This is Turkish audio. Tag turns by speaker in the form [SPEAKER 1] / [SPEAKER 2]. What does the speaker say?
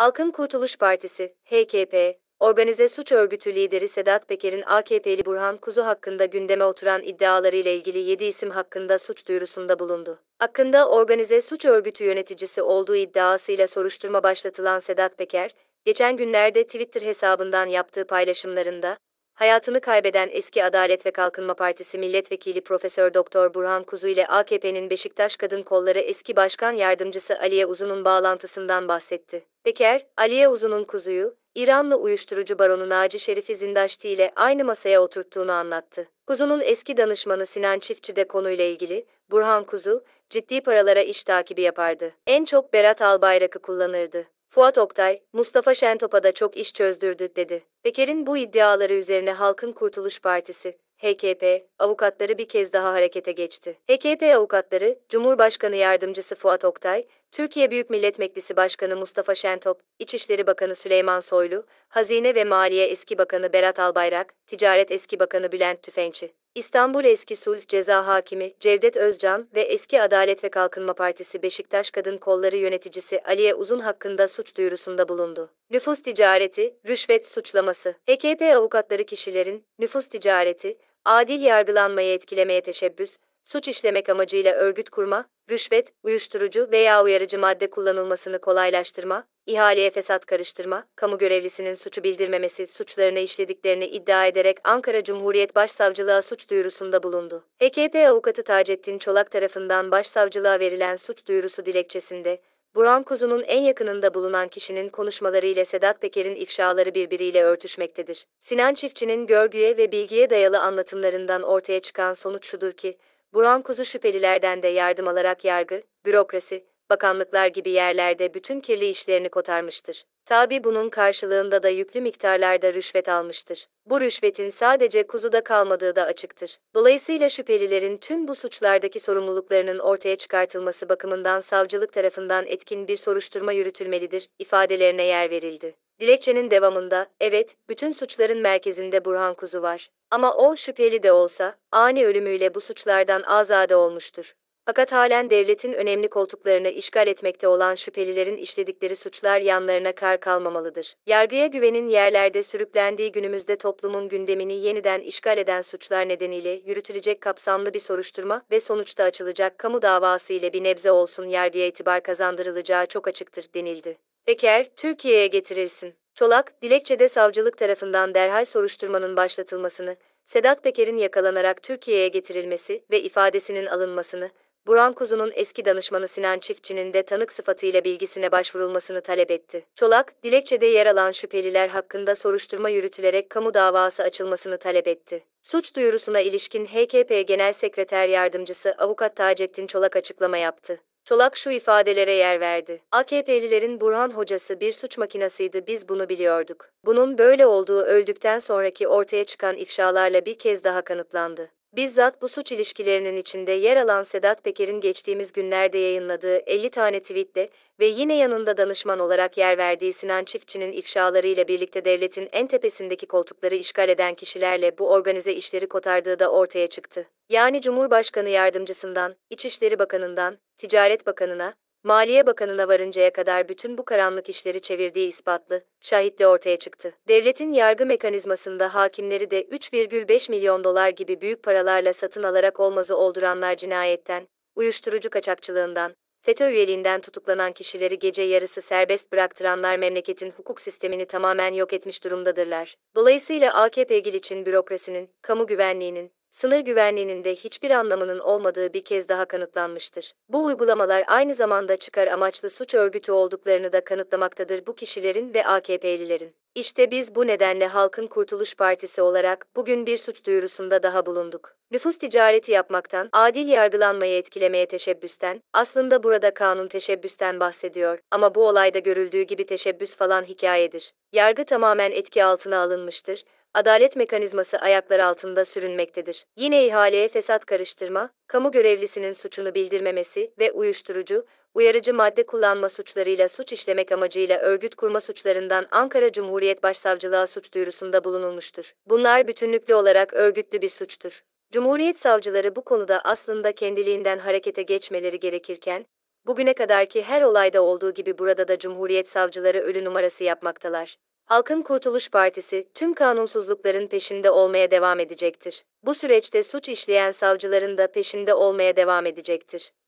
[SPEAKER 1] Halkın Kurtuluş Partisi, HKP, organize suç örgütü lideri Sedat Peker'in AKP'li Burhan Kuzu hakkında gündeme oturan iddialarıyla ilgili 7 isim hakkında suç duyurusunda bulundu. Hakkında organize suç örgütü yöneticisi olduğu iddiasıyla soruşturma başlatılan Sedat Peker, geçen günlerde Twitter hesabından yaptığı paylaşımlarında, hayatını kaybeden eski Adalet ve Kalkınma Partisi Milletvekili Profesör Doktor Burhan Kuzu ile AKP'nin Beşiktaş Kadın Kolları eski Başkan Yardımcısı Aliye Uzun'un bağlantısından bahsetti. Peker, Aliye Uzun'un Kuzu'yu, İranlı uyuşturucu baronu Naci Şerif'i Zindaşti ile aynı masaya oturttuğunu anlattı. Kuzu'nun eski danışmanı Sinan Çiftçi de konuyla ilgili, Burhan Kuzu, ciddi paralara iş takibi yapardı. En çok Berat Albayrak'ı kullanırdı. Fuat Oktay, Mustafa Şentop'a da çok iş çözdürdü dedi. Peker'in bu iddiaları üzerine Halkın Kurtuluş Partisi, HKP, avukatları bir kez daha harekete geçti. HKP avukatları, Cumhurbaşkanı Yardımcısı Fuat Oktay, Türkiye Büyük Millet Meclisi Başkanı Mustafa Şentop, İçişleri Bakanı Süleyman Soylu, Hazine ve Maliye Eski Bakanı Berat Albayrak, Ticaret Eski Bakanı Bülent Tüfençi, İstanbul Eski Sulh Ceza Hakimi Cevdet Özcan ve Eski Adalet ve Kalkınma Partisi Beşiktaş Kadın Kolları Yöneticisi Aliye Uzun hakkında suç duyurusunda bulundu. Nüfus ticareti, rüşvet suçlaması. HKP avukatları kişilerin nüfus ticareti, adil yargılanmayı etkilemeye teşebbüs, suç işlemek amacıyla örgüt kurma, rüşvet, uyuşturucu veya uyarıcı madde kullanılmasını kolaylaştırma, ihaleye fesat karıştırma, kamu görevlisinin suçu bildirmemesi suçlarını işlediklerini iddia ederek Ankara Cumhuriyet Başsavcılığa suç duyurusunda bulundu. HKP avukatı Taceddin Çolak tarafından başsavcılığa verilen suç duyurusu dilekçesinde, Burhan Kuzu'nun en yakınında bulunan kişinin konuşmaları ile Sedat Peker'in ifşaları birbiriyle örtüşmektedir. Sinan Çiftçi'nin görgüye ve bilgiye dayalı anlatımlarından ortaya çıkan sonuç şudur ki, Buran Kuzu şüphelilerden de yardım alarak yargı, bürokrasi, bakanlıklar gibi yerlerde bütün kirli işlerini kotarmıştır. Tabi bunun karşılığında da yüklü miktarlarda rüşvet almıştır. Bu rüşvetin sadece kuzuda kalmadığı da açıktır. Dolayısıyla şüphelilerin tüm bu suçlardaki sorumluluklarının ortaya çıkartılması bakımından savcılık tarafından etkin bir soruşturma yürütülmelidir ifadelerine yer verildi. Dilekçenin devamında, evet, bütün suçların merkezinde Burhan Kuzu var. Ama o şüpheli de olsa, ani ölümüyle bu suçlardan azade olmuştur. Fakat halen devletin önemli koltuklarını işgal etmekte olan şüphelilerin işledikleri suçlar yanlarına kar kalmamalıdır. Yargıya güvenin yerlerde sürüklendiği günümüzde toplumun gündemini yeniden işgal eden suçlar nedeniyle yürütülecek kapsamlı bir soruşturma ve sonuçta açılacak kamu davası ile bir nebze olsun yargıya itibar kazandırılacağı çok açıktır denildi. Peker, Türkiye'ye getirilsin. Çolak, dilekçede savcılık tarafından derhal soruşturmanın başlatılmasını, Sedat Peker'in yakalanarak Türkiye'ye getirilmesi ve ifadesinin alınmasını, Buran Kuzu'nun eski danışmanı Sinan Çiftçi'nin de tanık sıfatıyla bilgisine başvurulmasını talep etti. Çolak, dilekçede yer alan şüpheliler hakkında soruşturma yürütülerek kamu davası açılmasını talep etti. Suç duyurusuna ilişkin HKP Genel Sekreter Yardımcısı Avukat Taceddin Çolak açıklama yaptı. Çolak şu ifadelere yer verdi. AKP'lilerin Burhan hocası bir suç makinasıydı biz bunu biliyorduk. Bunun böyle olduğu öldükten sonraki ortaya çıkan ifşalarla bir kez daha kanıtlandı. Bizzat bu suç ilişkilerinin içinde yer alan Sedat Peker'in geçtiğimiz günlerde yayınladığı 50 tane tweetle ve yine yanında danışman olarak yer verdiği Sinan Çiftçi'nin ifşalarıyla birlikte devletin en tepesindeki koltukları işgal eden kişilerle bu organize işleri kotardığı da ortaya çıktı. Yani Cumhurbaşkanı yardımcısından, İçişleri Bakanından, Ticaret Bakanına, Maliye Bakanı'na varıncaya kadar bütün bu karanlık işleri çevirdiği ispatlı, şahitle ortaya çıktı. Devletin yargı mekanizmasında hakimleri de 3,5 milyon dolar gibi büyük paralarla satın alarak olmazı olduranlar cinayetten, uyuşturucu kaçakçılığından, FETÖ üyeliğinden tutuklanan kişileri gece yarısı serbest bıraktıranlar memleketin hukuk sistemini tamamen yok etmiş durumdadırlar. Dolayısıyla AKP için bürokrasinin, kamu güvenliğinin, sınır güvenliğinin de hiçbir anlamının olmadığı bir kez daha kanıtlanmıştır. Bu uygulamalar aynı zamanda çıkar amaçlı suç örgütü olduklarını da kanıtlamaktadır bu kişilerin ve AKP'lilerin. İşte biz bu nedenle Halkın Kurtuluş Partisi olarak bugün bir suç duyurusunda daha bulunduk. Nüfus ticareti yapmaktan, adil yargılanmayı etkilemeye teşebbüsten, aslında burada kanun teşebbüsten bahsediyor ama bu olayda görüldüğü gibi teşebbüs falan hikayedir. Yargı tamamen etki altına alınmıştır adalet mekanizması ayakları altında sürünmektedir. Yine ihaleye fesat karıştırma, kamu görevlisinin suçunu bildirmemesi ve uyuşturucu, uyarıcı madde kullanma suçlarıyla suç işlemek amacıyla örgüt kurma suçlarından Ankara Cumhuriyet Başsavcılığı suç duyurusunda bulunulmuştur. Bunlar bütünlüklü olarak örgütlü bir suçtur. Cumhuriyet savcıları bu konuda aslında kendiliğinden harekete geçmeleri gerekirken, bugüne kadarki her olayda olduğu gibi burada da Cumhuriyet savcıları ölü numarası yapmaktalar. Halkın Kurtuluş Partisi tüm kanunsuzlukların peşinde olmaya devam edecektir. Bu süreçte suç işleyen savcıların da peşinde olmaya devam edecektir.